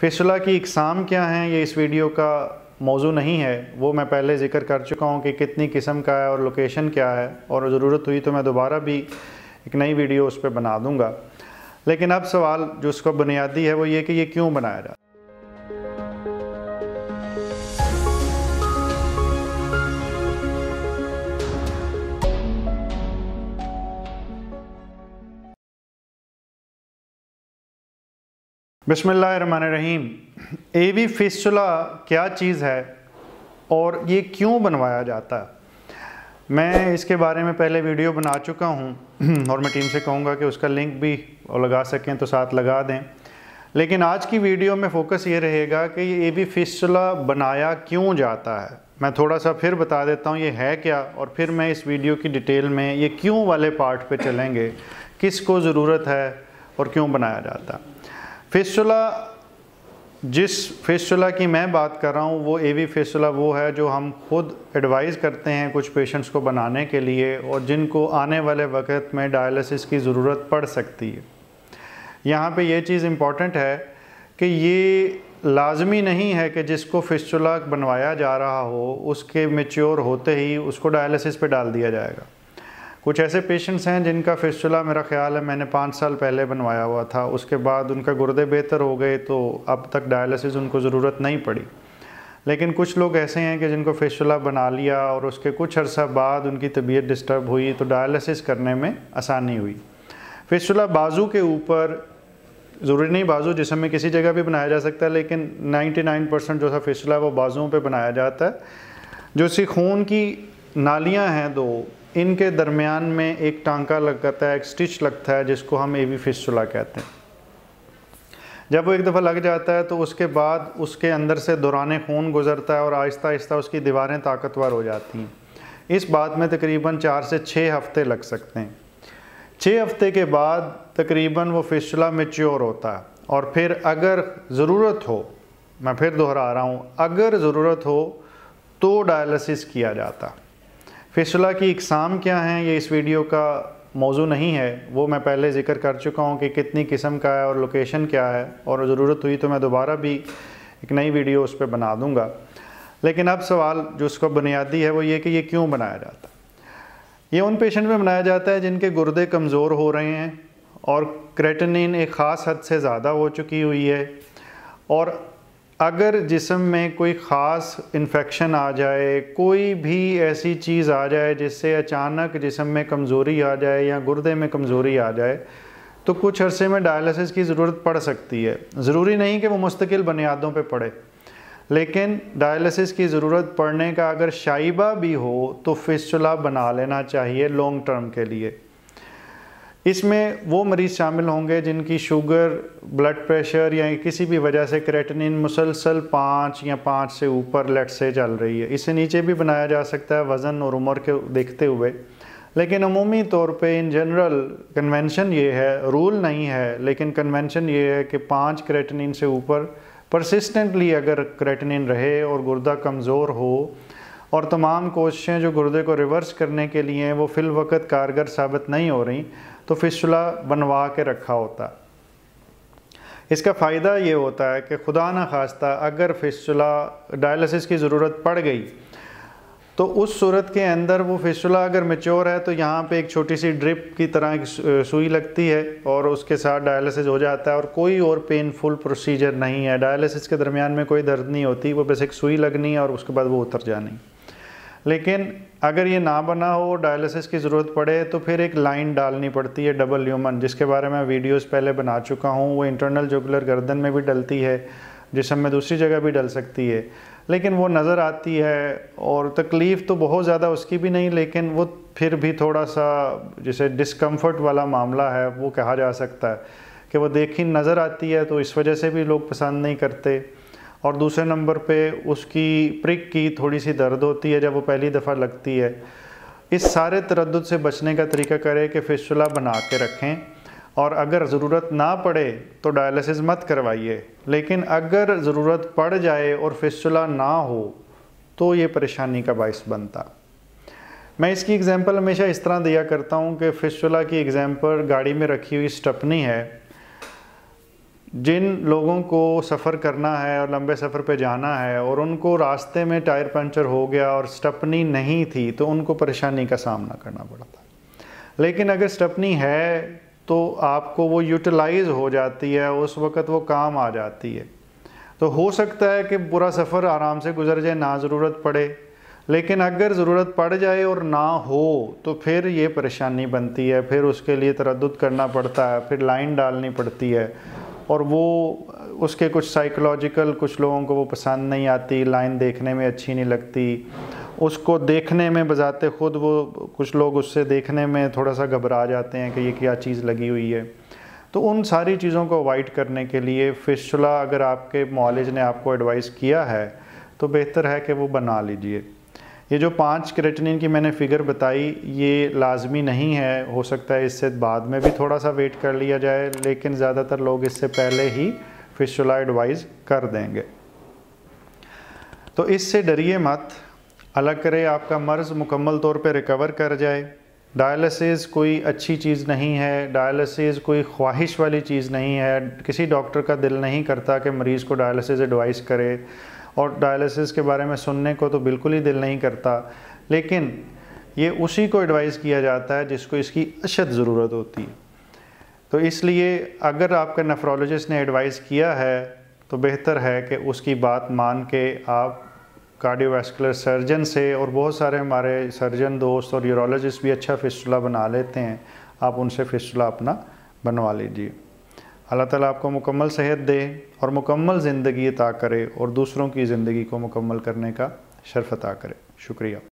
फिसला की इकसाम क्या हैं ये इस वीडियो का मौजू नहीं है वो मैं पहले ज़िक्र कर चुका हूँ कि कितनी किस्म का है और लोकेशन क्या है और ज़रूरत हुई तो मैं दोबारा भी एक नई वीडियो उस पर बना दूँगा लेकिन अब सवाल जो उसका बुनियादी है वो ये कि ये क्यों बनाया जाता है ए वी फिस्सुला क्या चीज़ है और ये क्यों बनवाया जाता है मैं इसके बारे में पहले वीडियो बना चुका हूँ और मैं टीम से कहूँगा कि उसका लिंक भी लगा सकें तो साथ लगा दें लेकिन आज की वीडियो में फोकस ये रहेगा कि ये ए बी फिस्सुला बनाया क्यों जाता है मैं थोड़ा सा फिर बता देता हूँ ये है क्या और फिर मैं इस वीडियो की डिटेल में ये क्यों वाले पार्ट पे चलेंगे किस को ज़रूरत है और क्यों बनाया जाता है फेस्टुला जिस फेस्टुला की मैं बात कर रहा हूँ वो ए वी फेस्टुला वो है जो हम खुद एडवाइज़ करते हैं कुछ पेशेंट्स को बनाने के लिए और जिनको आने वाले वक्त में डायलिसिस की ज़रूरत पड़ सकती है यहाँ पे ये चीज़ इम्पॉर्टेंट है कि ये लाजमी नहीं है कि जिसको फिस्टुला बनवाया जा रहा हो उसके मेच्योर होते ही उसको डायलिसिस पे डाल दिया जाएगा कुछ ऐसे पेशेंट्स हैं जिनका फिस्चुला मेरा ख्याल है मैंने पाँच साल पहले बनवाया हुआ था उसके बाद उनका गुर्दे बेहतर हो गए तो अब तक डायलिसिस उनको ज़रूरत नहीं पड़ी लेकिन कुछ लोग ऐसे हैं कि जिनको फिस्टुला बना लिया और उसके कुछ अरसा बाद उनकी तबीयत डिस्टर्ब हुई तो डायलिसिस करने में आसानी हुई फिस्टुला बाजू के ऊपर ज़रूरी नहीं बाजू जिसम में किसी जगह भी बनाया जा सकता है लेकिन 99 परसेंट जो था फिस्टुला वो बाजुओं पे बनाया जाता है जो सी खून की नालियां हैं दो इनके दरमियान में एक टांका लगता है एक स्टिच लगता है जिसको हम ए बी फिस्टुला कहते हैं जब वो एक दफ़ा लग जाता है तो उसके बाद उसके अंदर से दौरान खून गुजरता है और आहिस्ता आहिस्ता उसकी दीवारें ताकतवर हो जाती हैं इस बात में तकरीबन चार से छः हफ्ते लग सकते हैं छः हफ्ते के बाद तकरीबन वो फिस्टुला मेच्योर होता है और फिर अगर ज़रूरत हो मैं फिर दोहरा रहा हूँ अगर ज़रूरत हो तो डायलिसिस किया जाता फिसला की इकसाम क्या हैं ये इस वीडियो का मौजू नहीं है वो मैं पहले जिक्र कर चुका हूँ कि कितनी किस्म का है और लोकेशन क्या है और ज़रूरत हुई तो मैं दोबारा भी एक नई वीडियो उस पर बना दूँगा लेकिन अब सवाल जो उसका बुनियादी है वो ये कि ये क्यों बनाया जाता है ये उन पेशेंट में बनाया जाता है जिनके गुर्दे कमज़ोर हो रहे हैं और क्रेटनिन एक ख़ास हद से ज़्यादा हो चुकी हुई है और अगर जिसम में कोई ख़ास इन्फेक्शन आ जाए कोई भी ऐसी चीज़ आ जाए जिससे अचानक जिसम में कमज़ोरी आ जाए या गुर्दे में कमज़ोरी आ जाए तो कुछ अरसे में डायलिसिस की ज़रूरत पड़ सकती है ज़रूरी नहीं कि वो मुस्तकिल बुनियादों पे पड़े लेकिन डायलिसिस की ज़रूरत पड़ने का अगर शाइबा भी हो तो फिस्चुला बना लेना चाहिए लॉन्ग टर्म के लिए इसमें वो मरीज़ शामिल होंगे जिनकी शुगर ब्लड प्रेशर या किसी भी वजह से क्रेटनिन मुसलसल पाँच या पाँच से ऊपर लेट से चल रही है इसे नीचे भी बनाया जा सकता है वज़न और उम्र के देखते हुए लेकिन अमूमी तौर पे इन जनरल कन्वेंशन ये है रूल नहीं है लेकिन कन्वेंशन ये है कि पाँच क्रेटनिन से ऊपर परसिस्टेंटली अगर क्रेटनिन रहे और गुर्दा कमज़ोर हो और तमाम कोशिशें जो गुर्दे को रिवर्स करने के लिए हैं वो फिल वक्त कारगर साबित नहीं हो रही तो फिशुला बनवा के रखा होता इसका फ़ायदा ये होता है कि खुदा न खास्ता अगर फिशुला डायलिसिस की ज़रूरत पड़ गई तो उस सूरत के अंदर वो फिशुला अगर मेच्योर है तो यहाँ पे एक छोटी सी ड्रिप की तरह एक सुई लगती है और उसके साथ डायलिसिस हो जाता है और कोई और पेनफुल प्रोसीजर नहीं है डायलिसिस के दरमियान में कोई दर्द नहीं होती वो बस एक सुई लगनी है और उसके बाद वो उतर जानी लेकिन अगर ये ना बना हो डायलिसिस की ज़रूरत पड़े तो फिर एक लाइन डालनी पड़ती है डबल ल्यूमन जिसके बारे में वीडियोस पहले बना चुका हूँ वो इंटरनल जोगुलर गर्दन में भी डलती है जिसम में दूसरी जगह भी डल सकती है लेकिन वो नज़र आती है और तकलीफ़ तो बहुत ज़्यादा उसकी भी नहीं लेकिन वो फिर भी थोड़ा सा जैसे डिस्कम्फर्ट वाला मामला है वो कहा जा सकता है कि वो देखी नज़र आती है तो इस वजह से भी लोग पसंद नहीं करते और दूसरे नंबर पे उसकी प्रिक की थोड़ी सी दर्द होती है जब वो पहली दफ़ा लगती है इस सारे तरद से बचने का तरीका करें कि फिस्टुला बना के रखें और अगर ज़रूरत ना पड़े तो डायलिसिस मत करवाइए लेकिन अगर ज़रूरत पड़ जाए और फिस्टुला ना हो तो ये परेशानी का बायस बनता मैं इसकी एग्जांपल हमेशा इस तरह दिया करता हूँ कि फिस्टुला की एग्ज़ाम्पल गाड़ी में रखी हुई स्टपनी है जिन लोगों को सफ़र करना है और लंबे सफ़र पे जाना है और उनको रास्ते में टायर पंचर हो गया और स्टपनी नहीं थी तो उनको परेशानी का सामना करना पड़ता था लेकिन अगर स्टपनी है तो आपको वो यूटिलाइज हो जाती है उस वक़्त वो काम आ जाती है तो हो सकता है कि बुरा सफ़र आराम से गुजर जाए ना ज़रूरत पड़े लेकिन अगर ज़रूरत पड़ जाए और ना हो तो फिर ये परेशानी बनती है फिर उसके लिए तरद करना पड़ता है फिर लाइन डालनी पड़ती है और वो उसके कुछ साइकोलॉजिकल कुछ लोगों को वो पसंद नहीं आती लाइन देखने में अच्छी नहीं लगती उसको देखने में बजाते ख़ुद वो कुछ लोग उससे देखने में थोड़ा सा घबरा जाते हैं कि ये क्या चीज़ लगी हुई है तो उन सारी चीज़ों को अवॉइड करने के लिए फिशला अगर आपके मॉलेज ने आपको एडवाइस किया है तो बेहतर है कि वो बना लीजिए ये जो पाँच क्रेटनिन की मैंने फिगर बताई ये लाजमी नहीं है हो सकता है इससे बाद में भी थोड़ा सा वेट कर लिया जाए लेकिन ज़्यादातर लोग इससे पहले ही फिशुला वाइज कर देंगे तो इससे डरिए मत अलग करे आपका मर्ज़ मुकम्मल तौर पे रिकवर कर जाए डायलिसिस कोई अच्छी चीज़ नहीं है डायलिसिस कोई ख्वाहिश वाली चीज़ नहीं है किसी डॉक्टर का दिल नहीं करता कि मरीज़ को डायलिसिस एडवाइस करे और डायलिसिस के बारे में सुनने को तो बिल्कुल ही दिल नहीं करता लेकिन ये उसी को एडवाइस किया जाता है जिसको इसकी अशद ज़रूरत होती है तो इसलिए अगर आपके नेफ्रोलॉजिस्ट ने एडवाइस किया है तो बेहतर है कि उसकी बात मान के आप कार्डियोवैस्कुलर सर्जन से और बहुत सारे हमारे सर्जन दोस्त और यूरोलॉजिस्ट भी अच्छा फिस्टुला बना लेते हैं आप उनसे फिस्टुला अपना बनवा लीजिए अल्लाह ताला आपको मुकम्मल सेहत दे और मुकम्मल ज़िंदगी अता करे और दूसरों की ज़िंदगी को मुकम्मल करने का शर्फ अता करे शुक्रिया